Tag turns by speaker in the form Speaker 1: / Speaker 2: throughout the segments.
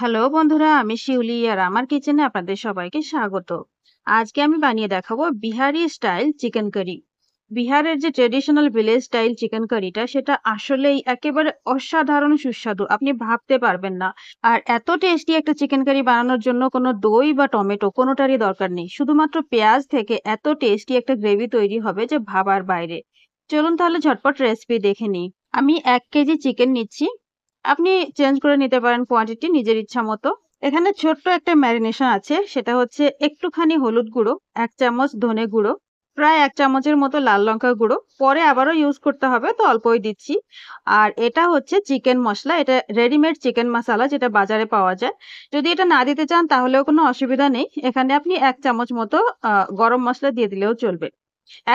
Speaker 1: hello বন্ধুরা আমি শিউলি আর আমার কিচেনে আপনাদের সবাইকে স্বাগত আজকে আমি বানিয়ে দেখাবো বিহারি স্টাইল চিকেন কারি বিহারের যে ট্রেডিশনাল ভিলেজ স্টাইল চিকেন কারিটা সেটা আসলেই একেবারে অসাধারণ সুস্বাদু আপনি ভাবতে পারবেন না আর এত টেস্টি একটা চিকেন কারি বানানোর জন্য কোনো দই বা টমেটো কোনোটারই দরকার নেই শুধুমাত্র পেঁয়াজ থেকে এত টেস্টি একটা গ্রেভি তৈরি হবে যে ভাবার বাইরে চলুন তাহলে ঝটপট রেসিপি দেখে নিই আমি এক কেজি চিকেন নিচ্ছি আপনি চেঞ্জ করে নিতে পারেন কোয়ান্টিটি নিজের ইচ্ছা মতো এখানে ছোট্ট একটা ম্যারিনেশন আছে সেটা হচ্ছে একটুখানি হলুদ গুঁড়ো এক চামচ ধনে গুঁড়ো প্রায় এক চামচের মতো লাল লঙ্কা গুঁড়ো পরে আবারও ইউজ করতে হবে তো অল্পই দিচ্ছি আর এটা হচ্ছে চিকেন মশলা এটা রেডিমেড চিকেন মশলা যেটা বাজারে পাওয়া যায় যদি এটা না দিতে চান তাহলেও কোনো অসুবিধা নেই এখানে আপনি এক চামচ মতো গরম মশলা দিয়ে দিলেও চলবে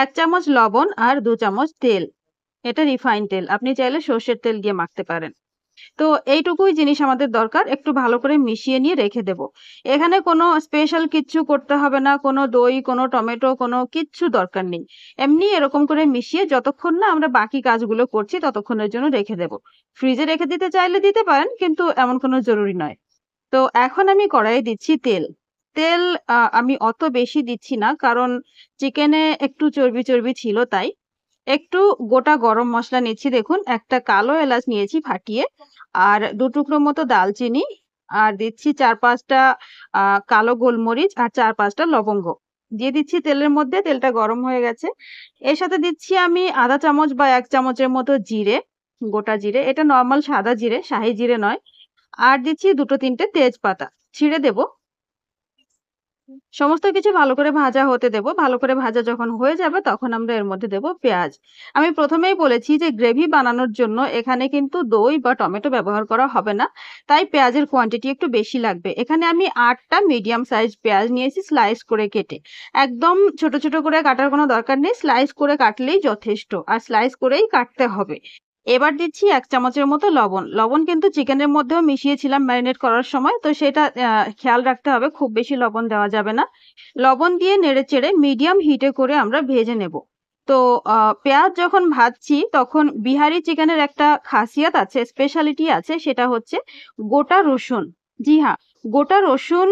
Speaker 1: এক চামচ লবণ আর দু চামচ তেল এটা রিফাইন তেল আপনি চাইলে সর্ষের তেল দিয়ে মাখতে পারেন তো এইটুকুই জিনিস আমাদের দরকার একটু ভালো করে মিশিয়ে নিয়ে রেখে দেব এখানে কোনো স্পেশাল কিচ্ছু করতে হবে না কোনো দই কোনো টমেটো কোনো কিচ্ছু দরকার নেই এমনি এরকম করে মিশিয়ে যতক্ষণ না আমরা বাকি কাজগুলো করছি ততক্ষণের জন্য রেখে দেব ফ্রিজে রেখে দিতে চাইলে দিতে পারেন কিন্তু এমন কোনো জরুরি নয় তো এখন আমি কড়াইয়ে দিচ্ছি তেল তেল আমি অত বেশি দিচ্ছি না কারণ চিকেনে একটু চর্বি চর্বি ছিল তাই একটু গোটা গরম মশলা নিচ্ছি দেখুন একটা কালো এলাচ নিয়েছি ফাটিয়ে আর দু টুকরো মতো দালচিনি আর দিচ্ছি চার পাঁচটা কালো গোলমরিচ আর চার পাঁচটা লবঙ্গ দিয়ে দিচ্ছি তেলের মধ্যে তেলটা গরম হয়ে গেছে এর সাথে দিচ্ছি আমি আধা চামচ বা এক চামচের মতো জিরে গোটা জিরে এটা নর্মাল সাদা জিরে শাহি জিরে নয় আর দিচ্ছি দুটো তিনটে তেজপাতা ছিঁড়ে দেবো সমস্ত কিছু ভালো করে ভাজা হতে দেব ভালো করে ভাজা যখন হয়ে যাবে তখন আমরা এর মধ্যে দেব পেঁয়াজ আমি প্রথমেই বলেছি যে গ্রেভি বানানোর জন্য এখানে কিন্তু দই বা টমেটো ব্যবহার করা হবে না তাই পেঁয়াজের কোয়ান্টিটি একটু বেশি লাগবে এখানে আমি আটটা মিডিয়াম সাইজ পেঁয়াজ নিয়েছি স্লাইস করে কেটে একদম ছোট ছোট করে কাটার কোনো দরকার নেই স্লাইস করে কাটলেই যথেষ্ট আর স্লাইস করেই কাটতে হবে এবার দিচ্ছি এক চামচের মতো লবণ লবণ কিন্তু চিকেনের মধ্যেও মিশিয়েছিলাম ম্যারিনেট করার সময় তো সেটা খেয়াল রাখতে হবে খুব বেশি লবণ দেওয়া যাবে না লবণ দিয়ে নেড়ে চেড়ে মিডিয়াম হিটে করে আমরা ভেজে নেব তো পেঁয়াজ যখন ভাজছি তখন বিহারি চিকেনের একটা খাসিয়াত আছে স্পেশালিটি আছে সেটা হচ্ছে গোটা রসুন জি হ্যাঁ গোটা রসুন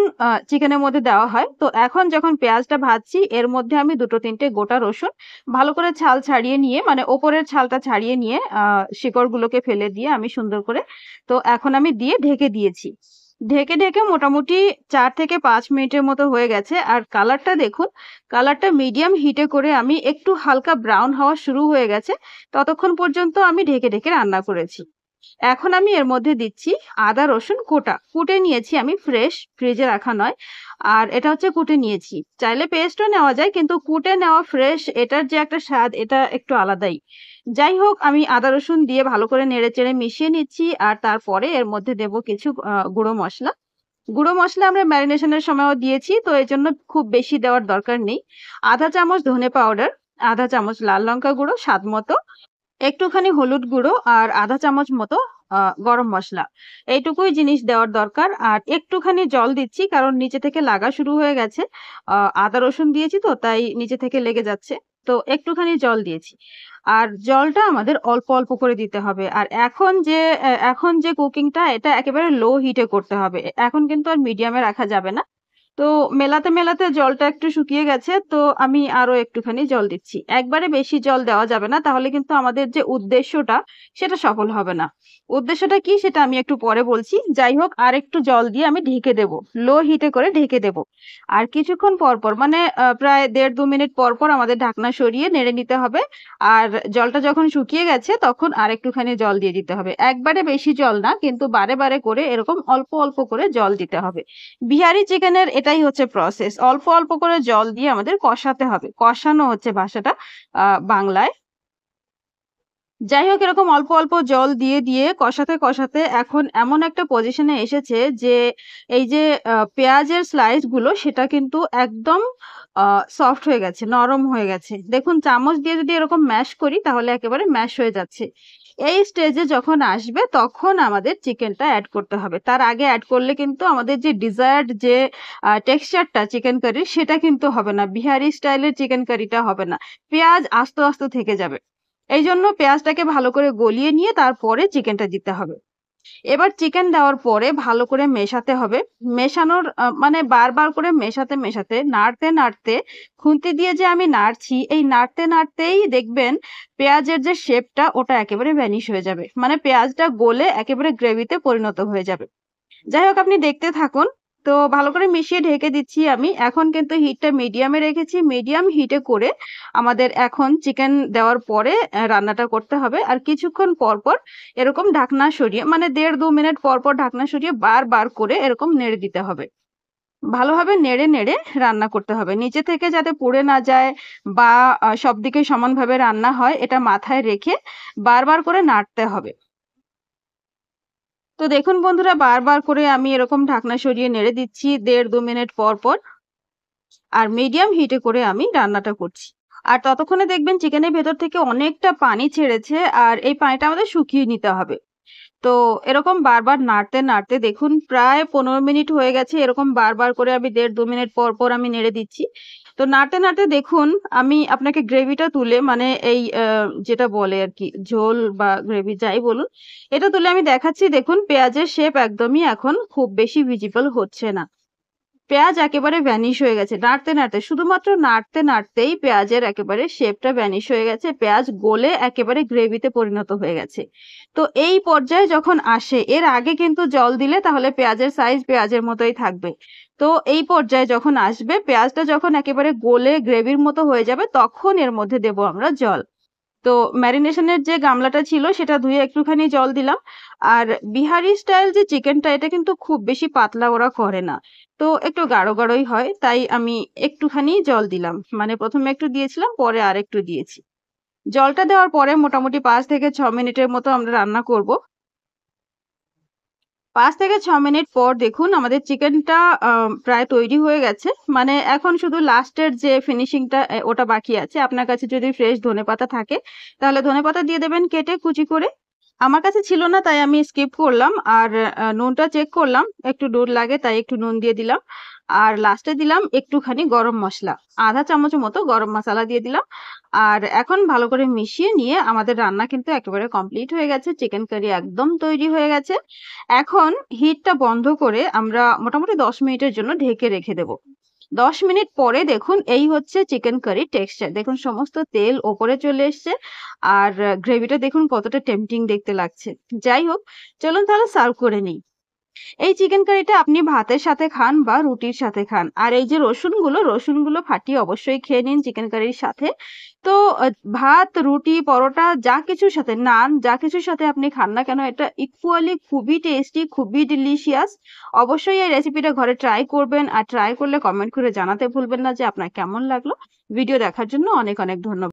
Speaker 1: চিকেনের মধ্যে দেওয়া হয় তো এখন যখন পেঁয়াজটা ভাজছি এর মধ্যে আমি দুটো তিনটে গোটা রসুন ভালো করে ছাল ছাড়িয়ে নিয়ে মানে ওপরের ছালটা ছাড়িয়ে নিয়ে শিকড়গুলোকে ফেলে দিয়ে আমি সুন্দর করে তো এখন আমি দিয়ে ঢেকে দিয়েছি ঢেকে ঢেকে মোটামুটি চার থেকে পাঁচ মিনিটের মতো হয়ে গেছে আর কালারটা দেখুন কালারটা মিডিয়াম হিটে করে আমি একটু হালকা ব্রাউন হওয়া শুরু হয়ে গেছে ততক্ষণ পর্যন্ত আমি ঢেকে ঢেকে রান্না করেছি এখন আমি এর মধ্যে দিচ্ছি আদা রসুন কোটা কুটে নিয়েছি আমি ফ্রেশ ফ্রিজে রাখা নয় আর এটা হচ্ছে কুটে নিয়েছি চাইলে পেস্টও নেওয়া যায় কিন্তু কুটে নেওয়া ফ্রেশ এটার যে একটা স্বাদ এটা একটু আলাদাই যাই হোক আমি আদা রসুন দিয়ে ভালো করে নেড়ে চেড়ে মিশিয়ে নিচ্ছি আর তারপরে এর মধ্যে দেব কিছু গুঁড়ো মশলা গুঁড়ো মশলা আমরা ম্যারিনেশনের সময়ও দিয়েছি তো এর জন্য খুব বেশি দেওয়ার দরকার নেই আধা চামচ ধনে পাউডার আধা চামচ লাল লঙ্কা গুঁড়ো স্বাদ মতো একটুখানি হলুদ গুঁড়ো আর আধা চামচ মতো গরম মশলা এইটুকুই জিনিস দেওয়ার দরকার আর একটুখানি জল দিচ্ছি কারণ নিচে থেকে লাগা শুরু হয়ে গেছে আদা রসুন দিয়েছি তো তাই নিচে থেকে লেগে যাচ্ছে তো একটুখানি জল দিয়েছি আর জলটা আমাদের অল্প অল্প করে দিতে হবে আর এখন যে এখন যে কুকিংটা এটা একেবারে লো হিটে করতে হবে এখন কিন্তু আর মিডিয়ামে রাখা যাবে না তো মেলাতে মেলাতে জলটা একটু শুকিয়ে গেছে তো আমি আরো একটুখানি জল দিচ্ছি একবারে বেশি জল দেওয়া যাবে না তাহলে কিন্তু আমাদের যে উদ্দেশ্যটা সেটা সফল হবে না উদ্দেশ্যটা কি সেটা আমি একটু পরে বলছি যাই হোক আর একটু জল দিয়ে আমি ঢেকে দেব লো হিটে করে ঢেকে দেব আর কিছুক্ষণ পর পর মানে প্রায় দেড় দু মিনিট পর পর আমাদের ঢাকনা সরিয়ে নেড়ে নিতে হবে আর জলটা যখন শুকিয়ে গেছে তখন আর একটুখানি জল দিয়ে দিতে হবে একবারে বেশি জল না কিন্তু বারে বারে করে এরকম অল্প অল্প করে জল দিতে হবে বিহারি চিকেনের এটাই হচ্ছে প্রসেস অল্প অল্প করে জল দিয়ে আমাদের কষাতে হবে কষানো হচ্ছে ভাষাটা বাংলায় যাই হোক এরকম অল্প অল্প জল দিয়ে দিয়ে কষাতে কষাতে এখন এমন একটা পজিশনে এসেছে যে এই যে পেঁয়াজের স্লাইসগুলো সেটা কিন্তু একদম সফট হয়ে গেছে নরম হয়ে গেছে দেখুন চামচ দিয়ে যদি এরকম ম্যাশ করি তাহলে একেবারে ম্যাশ হয়ে যাচ্ছে এই স্টেজে যখন আসবে তখন আমাদের চিকেনটা অ্যাড করতে হবে তার আগে অ্যাড করলে কিন্তু আমাদের যে ডিজায়ার্ড যে টেক্সচারটা চিকেন কারির সেটা কিন্তু হবে না বিহারি স্টাইলের চিকেন কারিটা হবে না পেঁয়াজ আস্তে আস্তে থেকে যাবে এই জন্য পেঁয়াজটাকে ভালো করে গলিয়ে নিয়ে তারপরে চিকেনটা দিতে হবে এবার চিকেন দেওয়ার পরে ভালো করে মেশাতে হবে মেশানোর মানে বারবার করে মেশাতে মেশাতে নাড়তে নাড়তে খুন্তি দিয়ে যে আমি নাড়ছি এই নাড়তে নাড়তেই দেখবেন পেঁয়াজের যে শেপটা ওটা একেবারে ভ্যানিশ হয়ে যাবে মানে পেঁয়াজটা গলে একেবারে গ্রেভিতে পরিণত হয়ে যাবে যাই হোক আপনি দেখতে থাকুন তো ভালো করে মিশিয়ে ঢেকে দিচ্ছি আমি এখন কিন্তু হিটটা মিডিয়ামে রেখেছি মিডিয়াম হিটে করে আমাদের এখন চিকেন দেওয়ার পরে রান্নাটা করতে হবে আর কিছুক্ষণ পর পর এরকম ঢাকনা সরিয়ে মানে দেড় দু মিনিট পর পর ঢাকনা সরিয়ে বার বার করে এরকম নেড়ে দিতে হবে ভালোভাবে নেড়ে নেড়ে রান্না করতে হবে নিচে থেকে যাতে পুড়ে না যায় বা সব দিকে সমানভাবে রান্না হয় এটা মাথায় রেখে বারবার করে নাড়তে হবে তো দেখুন বন্ধুরা বারবার করে আমি এরকম ঢাকনা সরিয়ে নেড়ে দিচ্ছি দেড় দু মিনিট পর পর আর মিডিয়াম হিটে করে আমি রান্নাটা করছি আর ততক্ষণে দেখবেন চিকেনের ভেতর থেকে অনেকটা পানি ছেড়েছে আর এই পানিটা আমাদের শুকিয়ে নিতে হবে তো এরকম বারবার নাড়তে নাড়তে দেখুন প্রায় পনেরো মিনিট হয়ে গেছে এরকম বারবার করে আমি দেড় দু মিনিট পর পর আমি নেড়ে দিচ্ছি তো নাড়তে নাড়তে দেখুন আমি আপনাকে গ্রেভিটা তুলে মানে এই যেটা বলে আর কি ঝোল বা গ্রেভি যাই বলুন এটা তুলে আমি দেখাচ্ছি দেখুন পেঁয়াজের শেপ একদমই এখন খুব বেশি ভিজিবল হচ্ছে না পেঁয়াজ একেবারে ভ্যানিশ হয়ে গেছে নাড়তে নাড়তে শুধুমাত্র নাড়তে নাড়তেই পেঁয়াজের একেবারে শেপটা ভ্যানিশ হয়ে গেছে পেঁয়াজ গলে একেবারে গ্রেভিতে পরিণত হয়ে গেছে তো এই পর্যায়ে যখন আসে এর আগে কিন্তু জল দিলে তাহলে পেঁয়াজের সাইজ পেঁয়াজের মতোই থাকবে তো এই পর্যায়ে যখন আসবে পেঁয়াজটা যখন একেবারে গলে গ্রেভির মতো হয়ে যাবে তখন এর মধ্যে দেব আমরা জল তো ম্যারিনেশনের যে গামলাটা ছিল সেটা ধুয়ে একটুখানি জল দিলাম আর বিহারি স্টাইল যে চিকেনটা এটা কিন্তু খুব বেশি পাতলা ওরা করে না তো একটু গাঢ় গাঢ়ই হয় তাই আমি একটুখানি জল দিলাম মানে প্রথমে একটু দিয়েছিলাম পরে আর একটু দিয়েছি জলটা দেওয়ার পরে মোটামুটি পাঁচ থেকে ছ মিনিটের মতো আমরা রান্না করব পাঁচ থেকে ছ মিনিট পর দেখুন আমাদের চিকেনটা প্রায় তৈরি হয়ে গেছে মানে এখন শুধু লাস্টের যে ফিনিশিংটা ওটা বাকি আছে আপনার কাছে যদি ফ্রেশ ধনে পাতা থাকে তাহলে ধনে পাতা দিয়ে দেবেন কেটে কুচি করে আমার কাছে ছিল না তাই আমি স্কিপ করলাম আর নুনটা চেক করলাম একটু নুন লাগে তাই একটু নুন দিয়ে দিলাম আর লাস্টে দিলাম একটুখানি গরম মশলা আধা চামচ মতো গরম মশলা দিয়ে দিলাম আর এখন ভালো করে মিশিয়ে নিয়ে আমাদের রান্না কিন্তু একেবারে কমপ্লিট হয়ে গেছে চিকেন কারি একদম তৈরি হয়ে গেছে এখন হিটটা বন্ধ করে আমরা মোটামুটি দশ মিনিটের জন্য ঢেকে রেখে দেবো দশ মিনিট পরে দেখুন এই হচ্ছে চিকেন কারি টেক্সচার দেখুন সমস্ত তেল ওপরে চলে এসছে আর গ্রেভিটা দেখুন কতটা টেম্পটিং দেখতে লাগছে যাই হোক চলুন তাহলে সার্ভ করে নিই এই চিকেন কারিটা আপনি ভাতের সাথে খান বা রুটির সাথে খান আর এই যে রসুনগুলো রসুনগুলো ফাটিয়ে অবশ্যই খেয়ে নিন চিকেন কারির সাথে তো ভাত রুটি পরোটা যা কিছুর সাথে নান যা কিছুর সাথে আপনি খান না কেন এটা ইকুয়ালি খুবই টেস্টি খুবই ডিলিশিয়াস অবশ্যই এই রেসিপিটা ঘরে ট্রাই করবেন আর ট্রাই করলে কমেন্ট করে জানাতে ভুলবেন না যে আপনার কেমন লাগলো ভিডিও দেখার জন্য অনেক অনেক ধন্যবাদ